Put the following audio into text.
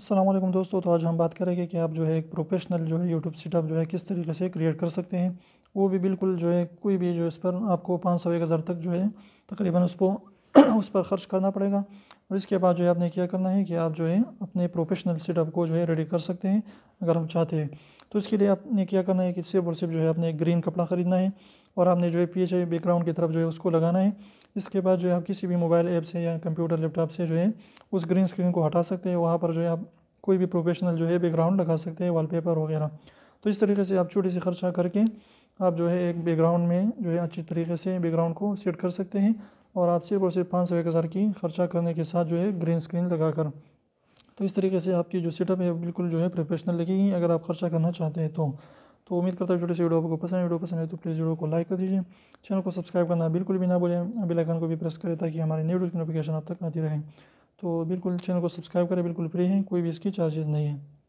असलम दोस्तों तो आज हम बात करेंगे कि आप जो है एक प्रोफेशनल जो है यूट्यूब सेटअप जो है किस तरीके से क्रिएट कर सकते हैं वो भी बिल्कुल जो है कोई भी जो इस पर आपको पाँच सौ एक हज़ार तक जो है तकरीबन उसको उस पर खर्च करना पड़ेगा और इसके बाद जो है आपने क्या करना है कि आप जो है अपने प्रोफेशनल सेटअप को जो है रेडी कर सकते हैं अगर हम चाहते हैं तो इसके लिए आपने क्या करना है कि सिर्फ और सिर्फ जो है आपने ग्रीन कपड़ा ख़रीदना है और आपने जो है पी एच बैकग्राउंड की तरफ जो है उसको लगाना है इसके बाद जो है आप किसी भी मोबाइल ऐप से या कंप्यूटर लैपटॉप से जो है उस ग्रीन स्क्रीन को हटा सकते हैं वहाँ पर जो है आप कोई भी प्रोफेशनल जो है बैकग्राउंड लगा सकते हैं वॉलपेपर वगैरह तो इस तरीके से आप छोटी सी खर्चा करके आप जो है एक बैकग्राउंड में जो है अच्छी तरीके से बैकग्राउंड को सेट कर सकते हैं और आप सिर्फ और सिर्फ पाँच सौ एक हज़ार की खर्चा करने के साथ जो है ग्रीन स्क्रीन लगा कर तो इस तरीके से आपकी जो सेटअप है बिल्कुल जो है प्रोफेशनल लगेगी अगर आप खर्चा करना चाहते हैं तो तो उम्मीद करता हूँ छोटे से वीडियो आपको पसंद है वीडियो पसंद है तो प्लीज़ वीडियो को लाइक कर दीजिए चैनल को सब्सक्राइब करना बिल्कुल भी ना बोलें बेल आइकन को भी प्रेस करें ताकि हमारे न्यू वीडियो की नोटिफिकेशन आप तक आती रहे तो बिल्कुल चैनल को सब्सक्राइब करें बिल्कुल फ्री है कोई भी इसकी चार्जेस नहीं है